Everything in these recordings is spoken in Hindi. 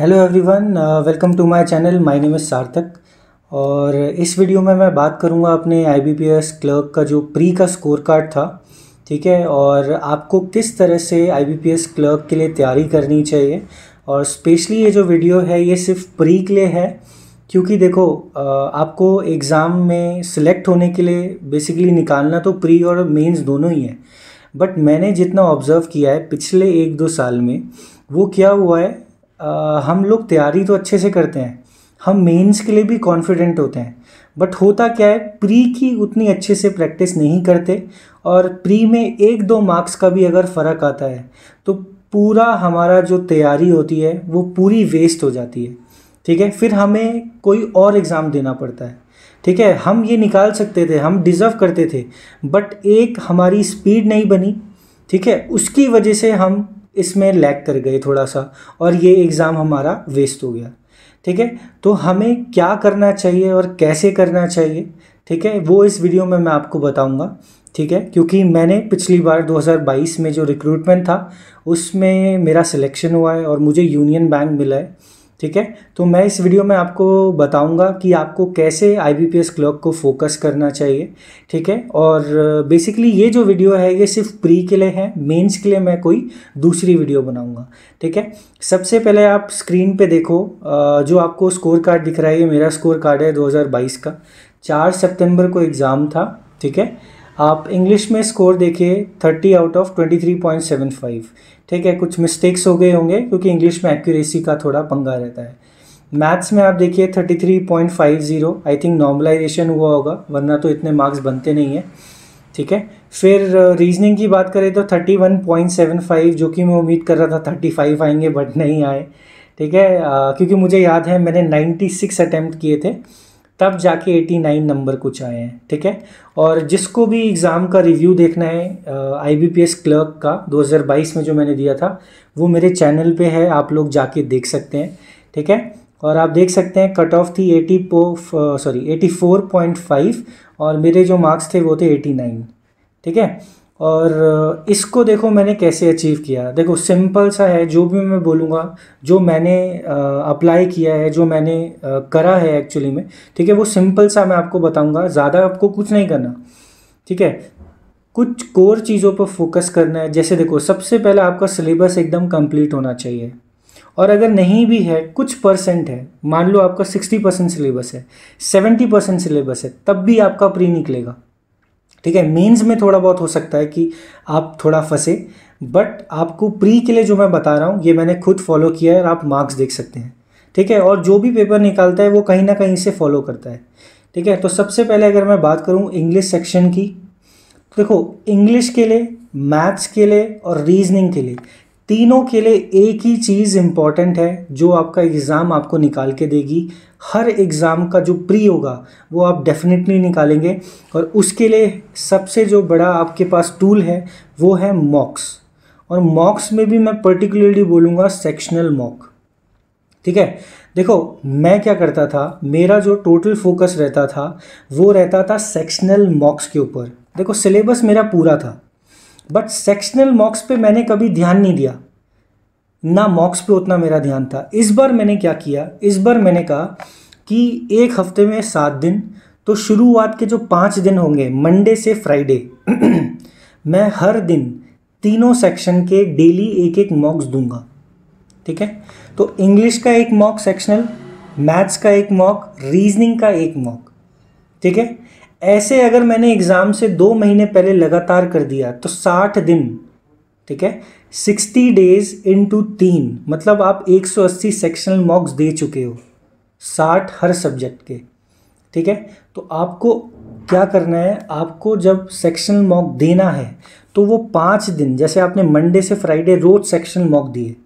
hello everyone welcome to my channel my name is Sarthak और इस वीडियो में मैं बात करूंगा अपने आईबीपीएस क्लर्क का जो प्री का स्कोर कार्ड था ठीक है और आपको किस तरह से आईबीपीएस क्लर्क के लिए तैयारी करनी चाहिए और स्पेशली ये जो वीडियो है ये सिर्फ प्री के लिए है क्योंकि देखो आपको एग्ज़ाम में सिलेक्ट होने के लिए बेसिकली निकालना तो प्री और मेन्स दोनों ही है बट मैंने जितना ऑब्ज़र्व किया है पिछले एक दो साल में वो क्या हुआ है हम लोग तैयारी तो अच्छे से करते हैं हम मेंस के लिए भी कॉन्फिडेंट होते हैं बट होता क्या है प्री की उतनी अच्छे से प्रैक्टिस नहीं करते और प्री में एक दो मार्क्स का भी अगर फ़र्क आता है तो पूरा हमारा जो तैयारी होती है वो पूरी वेस्ट हो जाती है ठीक है फिर हमें कोई और एग्ज़ाम देना पड़ता है ठीक है हम ये निकाल सकते थे हम डिज़र्व करते थे बट एक हमारी स्पीड नहीं बनी ठीक है उसकी वजह से हम इसमें लैग कर गए थोड़ा सा और ये एग्ज़ाम हमारा वेस्ट हो गया ठीक है तो हमें क्या करना चाहिए और कैसे करना चाहिए ठीक है वो इस वीडियो में मैं आपको बताऊंगा ठीक है क्योंकि मैंने पिछली बार 2022 में जो रिक्रूटमेंट था उसमें मेरा सिलेक्शन हुआ है और मुझे यूनियन बैंक मिला है ठीक है तो मैं इस वीडियो में आपको बताऊंगा कि आपको कैसे आईबीपीएस क्लर्क को फोकस करना चाहिए ठीक है और बेसिकली ये जो वीडियो है ये सिर्फ प्री के लिए है मेंस के लिए मैं कोई दूसरी वीडियो बनाऊंगा ठीक है सबसे पहले आप स्क्रीन पे देखो जो आपको स्कोर कार्ड दिख रहा है ये मेरा स्कोर कार्ड है 2022 का चार सेप्टेम्बर को एग्ज़ाम था ठीक है आप इंग्लिश में स्कोर देखिए थर्टी आउट ऑफ ट्वेंटी ठीक है कुछ मिस्टेक्स हो गए होंगे क्योंकि इंग्लिश में एक्यूरेसी का थोड़ा पंगा रहता है मैथ्स में आप देखिए thirty three point five zero I think normalisation हुआ होगा वरना तो इतने मार्क्स बनते नहीं है ठीक है फिर रीजनिंग की बात करें तो thirty one point seven five जो कि मैं उम्मीद कर रहा था थर्टी फाइव आएंगे बट नहीं आए ठीक है क्योंकि मुझे याद है मैंने नाइन्टी सिक्स अटैम्प्ट किए थे तब जाके 89 नंबर कुछ आए हैं ठीक है और जिसको भी एग्ज़ाम का रिव्यू देखना है आईबीपीएस क्लर्क का 2022 में जो मैंने दिया था वो मेरे चैनल पे है आप लोग जाके देख सकते हैं ठीक है और आप देख सकते हैं कट ऑफ थी eighty sorry eighty four point five और मेरे जो मार्क्स थे वो थे एटी नाइन ठीक है और इसको देखो मैंने कैसे अचीव किया देखो सिंपल सा है जो भी मैं बोलूँगा जो मैंने अप्लाई किया है जो मैंने करा है एक्चुअली में ठीक है वो सिंपल सा मैं आपको बताऊँगा ज़्यादा आपको कुछ नहीं करना ठीक है कुछ कोर चीज़ों पर फोकस करना है जैसे देखो सबसे पहले आपका सिलेबस एकदम कंप्लीट होना चाहिए और अगर नहीं भी है कुछ परसेंट है मान लो आपका सिक्सटी परसेंट सिलेबस है सेवेंटी परसेंट सिलेबस है तब भी आपका प्री निकलेगा ठीक है मेंस में थोड़ा बहुत हो सकता है कि आप थोड़ा फंसे बट आपको प्री के लिए जो मैं बता रहा हूँ ये मैंने खुद फॉलो किया है और आप मार्क्स देख सकते हैं ठीक है और जो भी पेपर निकालता है वो कहीं ना कहीं से फॉलो करता है ठीक है तो सबसे पहले अगर मैं बात करूँ इंग्लिश सेक्शन की तो देखो इंग्लिश के लिए मैथ्स के लिए और रीजनिंग के लिए तीनों के लिए एक ही चीज़ इम्पॉर्टेंट है जो आपका एग्ज़ाम आपको निकाल के देगी हर एग्ज़ाम का जो प्री होगा वो आप डेफिनेटली निकालेंगे और उसके लिए सबसे जो बड़ा आपके पास टूल है वो है मॉक्स और मॉक्स में भी मैं पर्टिकुलरली बोलूँगा सेक्शनल मॉक ठीक है देखो मैं क्या करता था मेरा जो टोटल फोकस रहता था वो रहता था सेक्शनल मॉक्स के ऊपर देखो सिलेबस मेरा पूरा था बट सेक्शनल मॉक्स पे मैंने कभी ध्यान नहीं दिया ना मॉक्स पे उतना मेरा ध्यान था इस बार मैंने क्या किया इस बार मैंने कहा कि एक हफ्ते में सात दिन तो शुरुआत के जो पाँच दिन होंगे मंडे से फ्राइडे मैं हर दिन तीनों सेक्शन के डेली एक एक मॉक्स दूंगा ठीक है तो इंग्लिश का एक मॉक सेक्शनल मैथ्स का एक मॉक रीजनिंग का एक मॉक ठीक है ऐसे अगर मैंने एग्ज़ाम से दो महीने पहले लगातार कर दिया तो साठ दिन ठीक है सिक्सटी डेज इंटू तीन मतलब आप एक सौ अस्सी सेक्शनल मॉक्स दे चुके हो साठ हर सब्जेक्ट के ठीक है तो आपको क्या करना है आपको जब सेक्शनल मॉक देना है तो वो पाँच दिन जैसे आपने मंडे से फ्राइडे रोज सेक्शनल मॉक दिए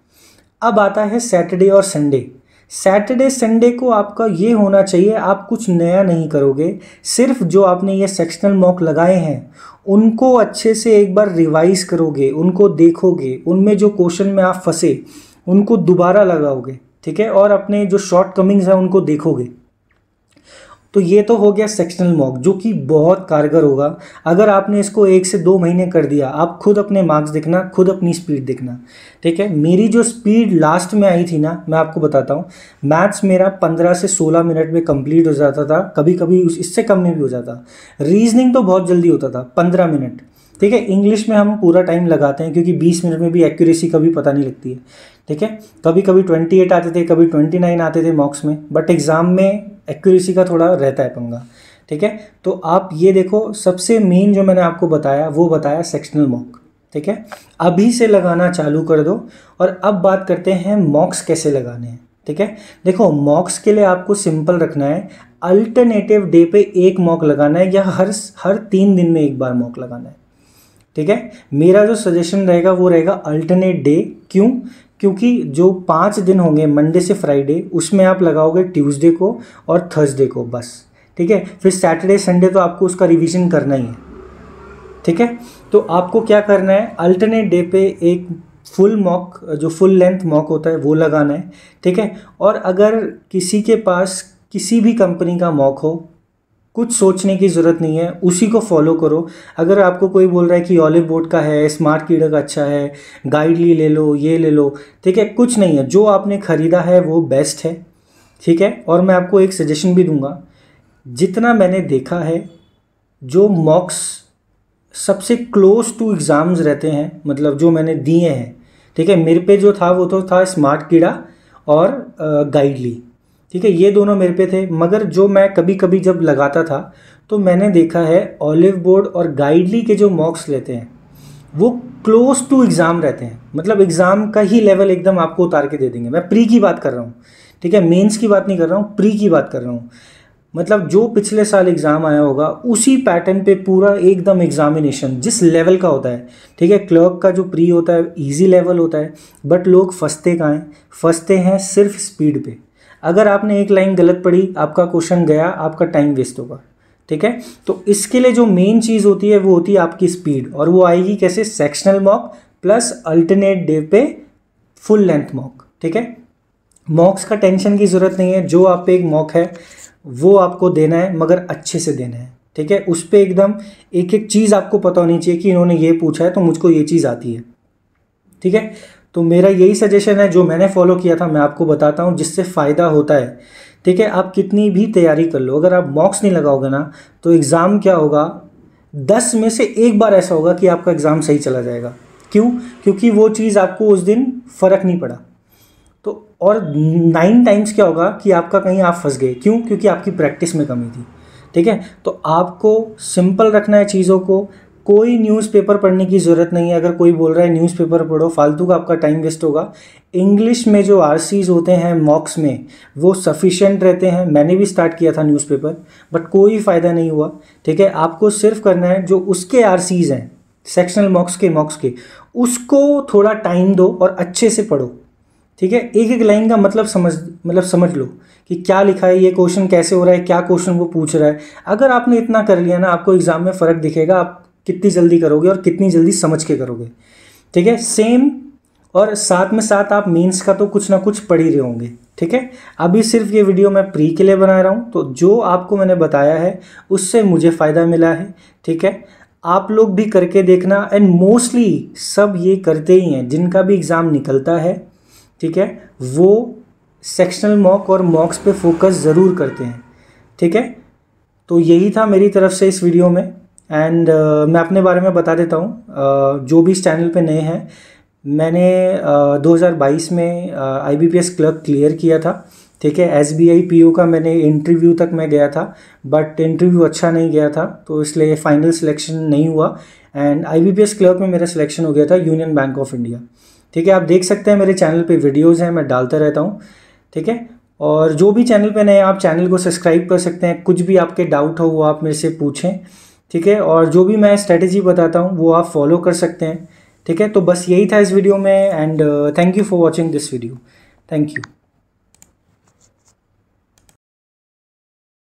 अब आता है सैटरडे और संडे सैटरडे संडे को आपका ये होना चाहिए आप कुछ नया नहीं करोगे सिर्फ जो आपने ये सेक्शनल मॉक लगाए हैं उनको अच्छे से एक बार रिवाइज करोगे उनको देखोगे उनमें जो क्वेश्चन में आप फंसे उनको दोबारा लगाओगे ठीक है और अपने जो शॉर्ट कमिंग्स हैं उनको देखोगे तो ये तो हो गया सेक्शनल मॉक जो कि बहुत कारगर होगा अगर आपने इसको एक से दो महीने कर दिया आप खुद अपने मार्क्स देखना खुद अपनी स्पीड देखना ठीक है मेरी जो स्पीड लास्ट में आई थी ना मैं आपको बताता हूँ मैथ्स मेरा पंद्रह से सोलह मिनट में कंप्लीट हो जाता था कभी कभी इससे कम में भी हो जाता रीजनिंग तो बहुत जल्दी होता था पंद्रह मिनट ठीक है इंग्लिश में हम पूरा टाइम लगाते हैं क्योंकि 20 मिनट में भी एक्यूरेसी कभी पता नहीं लगती है ठीक है कभी कभी 28 आते थे कभी 29 आते थे मॉक्स में बट एग्ज़ाम में एक्यूरेसी का थोड़ा रहता है पंगा ठीक है तो आप ये देखो सबसे मेन जो मैंने आपको बताया वो बताया सेक्शनल मॉक ठीक है अभी से लगाना चालू कर दो और अब बात करते हैं मॉक्स कैसे लगाने हैं ठीक है देखो मॉक्स के लिए आपको सिंपल रखना है अल्टरनेटिव डे पे एक मॉक लगाना है या हर हर तीन दिन में एक बार मॉक लगाना है ठीक है मेरा जो सजेशन रहेगा वो रहेगा अल्टरनेट डे क्यों क्योंकि जो पाँच दिन होंगे मंडे से फ्राइडे उसमें आप लगाओगे ट्यूसडे को और थर्सडे को बस ठीक है फिर सैटरडे संडे तो आपको उसका रिवीजन करना ही है ठीक है तो आपको क्या करना है अल्टरनेट डे पे एक फुल मॉक जो फुल लेंथ मॉक होता है वो लगाना है ठीक है और अगर किसी के पास किसी भी कंपनी का मॉक हो कुछ सोचने की ज़रूरत नहीं है उसी को फॉलो करो अगर आपको कोई बोल रहा है कि ऑलिव बोर्ड का है स्मार्ट कीड़ा का अच्छा है गाइडली ले लो ये ले लो ठीक है कुछ नहीं है जो आपने ख़रीदा है वो बेस्ट है ठीक है और मैं आपको एक सजेशन भी दूंगा जितना मैंने देखा है जो मॉक्स सबसे क्लोज टू एग्ज़ाम्स रहते हैं मतलब जो मैंने दिए हैं ठीक है मेरे पे जो था वो तो था स्मार्ट कीड़ा और गाइडली ठीक है ये दोनों मेरे पे थे मगर जो मैं कभी कभी जब लगाता था तो मैंने देखा है ऑलिव बोर्ड और गाइडली के जो मॉक्स लेते हैं वो क्लोज टू एग्ज़ाम रहते हैं मतलब एग्ज़ाम का ही लेवल एकदम आपको उतार के दे देंगे मैं प्री की बात कर रहा हूँ ठीक है मेंस की बात नहीं कर रहा हूँ प्री की बात कर रहा हूँ मतलब जो पिछले साल एग्ज़ाम आया होगा उसी पैटर्न पे पूरा एकदम एग्जामिनेशन जिस लेवल का होता है ठीक है क्लर्क का जो प्री होता है इजी लेवल होता है बट लोग फंसते कहाँ हैं फंसते हैं सिर्फ स्पीड पे अगर आपने एक लाइन गलत पढ़ी आपका क्वेश्चन गया आपका टाइम वेस्ट होगा ठीक है तो इसके लिए जो मेन चीज़ होती है वो होती है आपकी स्पीड और वो आएगी कैसे sectional mock plus alternate day पे फुल लेंथ मॉक ठीक है मॉक्स का टेंशन की ज़रूरत नहीं है जो आप पे एक मॉक है वो आपको देना है मगर अच्छे से देना है ठीक है उस पर एकदम एक एक चीज़ आपको पता होनी चाहिए कि इन्होंने ये पूछा है तो मुझको ये चीज़ आती है ठीक है तो मेरा यही सजेशन है जो मैंने फॉलो किया था मैं आपको बताता हूँ जिससे फ़ायदा होता है ठीक है आप कितनी भी तैयारी कर लो अगर आप मॉक्स नहीं लगाओगे ना तो एग्ज़ाम क्या होगा दस में से एक बार ऐसा होगा कि आपका एग्ज़ाम सही चला जाएगा क्यों क्योंकि वो चीज़ आपको उस दिन फ़र्क नहीं पड़ा तो और नाइन टाइम्स क्या होगा कि आपका कहीं आप फंस गए क्यों क्योंकि आपकी प्रैक्टिस में कमी थी ठीक है तो आपको सिंपल रखना है चीज़ों को कोई न्यूज़पेपर पढ़ने की ज़रूरत नहीं है अगर कोई बोल रहा है न्यूज़पेपर पढ़ो फालतू का आपका टाइम वेस्ट होगा इंग्लिश में जो आर होते हैं मॉक्स में वो सफिशेंट रहते हैं मैंने भी स्टार्ट किया था न्यूज़पेपर बट कोई फ़ायदा नहीं हुआ ठीक है आपको सिर्फ करना है जो उसके आर हैं सेक्शनल मॉक्स के मॉक्स के उसको थोड़ा टाइम दो और अच्छे से पढ़ो ठीक है एक एक लाइन का मतलब समझ मतलब समझ लो कि क्या लिखा है ये क्वेश्चन कैसे हो रहा है क्या क्वेश्चन वो पूछ रहा है अगर आपने इतना कर लिया ना आपको एग्जाम में फ़र्क दिखेगा आप कितनी जल्दी करोगे और कितनी जल्दी समझ के करोगे ठीक है सेम और साथ में साथ आप मेंस का तो कुछ ना कुछ पढ़ ही रहे होंगे ठीक है अभी सिर्फ ये वीडियो मैं प्री के लिए बना रहा हूँ तो जो आपको मैंने बताया है उससे मुझे फ़ायदा मिला है ठीक है आप लोग भी करके देखना एंड मोस्टली सब ये करते ही हैं जिनका भी एग्ज़ाम निकलता है ठीक है वो सेक्शनल मॉक और मॉक्स पे फोकस ज़रूर करते हैं ठीक है तो यही था मेरी तरफ से इस वीडियो में एंड uh, मैं अपने बारे में बता देता हूँ uh, जो भी इस चैनल पे नए हैं मैंने uh, 2022 में आई बी क्लर्क क्लियर किया था ठीक है S B I P O का मैंने इंटरव्यू तक मैं गया था बट इंटरव्यू अच्छा नहीं गया था तो इसलिए फाइनल सिलेक्शन नहीं हुआ and I B P S clerk में मेरा सिलेक्शन हो गया था यूनियन बैंक ऑफ इंडिया ठीक है आप देख सकते हैं मेरे चैनल पे वीडियोज़ हैं मैं डालता रहता हूँ ठीक है और जो भी चैनल पे नए आप चैनल को सब्सक्राइब कर सकते हैं कुछ भी आपके डाउट हो वो आप मेरे से पूछें ठीक है और जो भी मैं स्ट्रेटेजी बताता हूँ वो आप फॉलो कर सकते हैं ठीक है तो बस यही था इस वीडियो में and thank you for watching this video thank you